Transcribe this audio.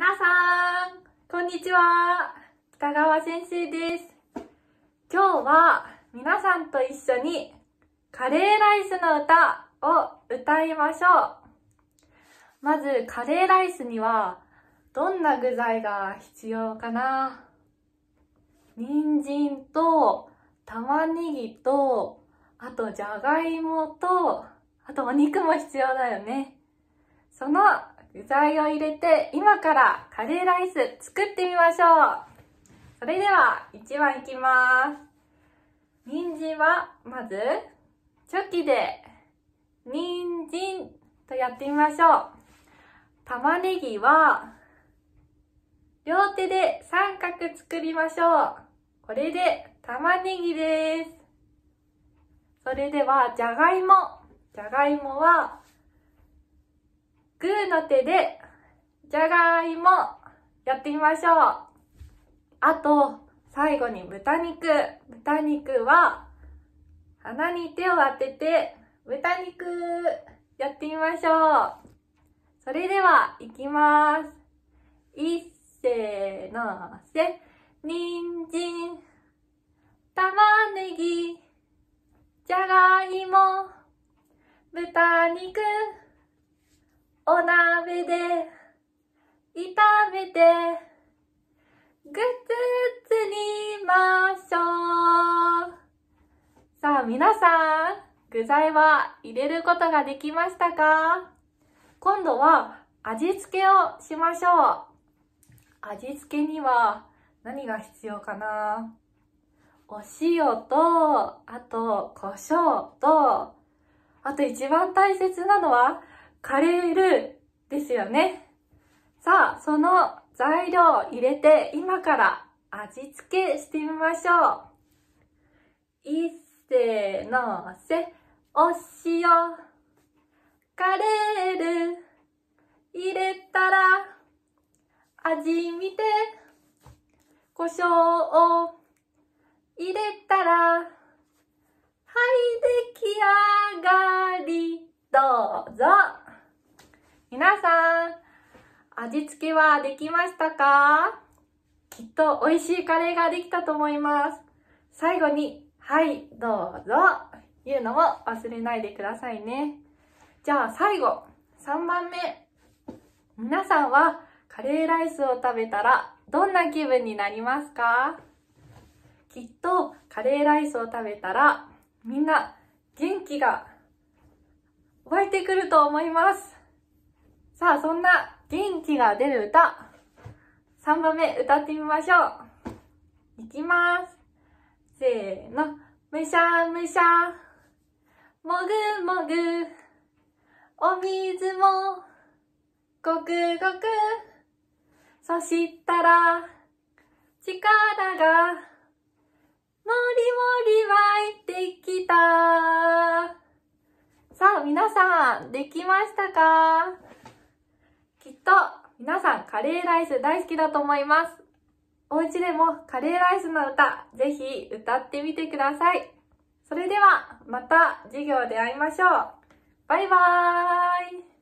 皆さん、こんにちは。北川先生です。今日は皆さんと一緒にカレーライスの歌を歌いましょう。まずカレーライスにはどんな具材が必要かな人参と玉ねぎとあとじゃがいもとあとお肉も必要だよね。その具材を入れて今からカレーライス作ってみましょうそれでは1番いきます人参はまずチョキで人参とやってみましょう玉ねぎは両手で三角作りましょうこれで玉ねぎですそれではじゃがいもじゃがいもはグーの手で、じゃがいも、やってみましょう。あと、最後に豚肉。豚肉は、鼻に手を当てて、豚肉、やってみましょう。それでは、いきます。いっせーのせ、にんじん、玉ねぎ、じゃがいも、豚肉、お鍋で炒めてぐつつにましょう。さあ皆さん、具材は入れることができましたか今度は味付けをしましょう。味付けには何が必要かなお塩と、あと、胡椒と、あと一番大切なのは、カレールーですよね。さあ、その材料を入れて、今から味付けしてみましょう。いっせーのせ、お塩、カレールー、入れたら、味見て、胡椒を入れたら、はい、出来上がり。どうぞ。皆さん、味付けはできましたかきっと美味しいカレーができたと思います。最後に、はい、どうぞ、言うのも忘れないでくださいね。じゃあ最後、3番目。皆さんはカレーライスを食べたらどんな気分になりますかきっとカレーライスを食べたらみんな元気が湧いてくると思います。さあ、そんな元気が出る歌、3番目歌ってみましょう。いきます。せーの。むしゃむしゃ、もぐもぐ、お水も、ごくごく、そしたら、力が、もりもり湧いてきた。さあ、皆さん、できましたか皆さんカレーライス大好きだと思います。お家でもカレーライスの歌、ぜひ歌ってみてください。それでは、また授業で会いましょう。バイバーイ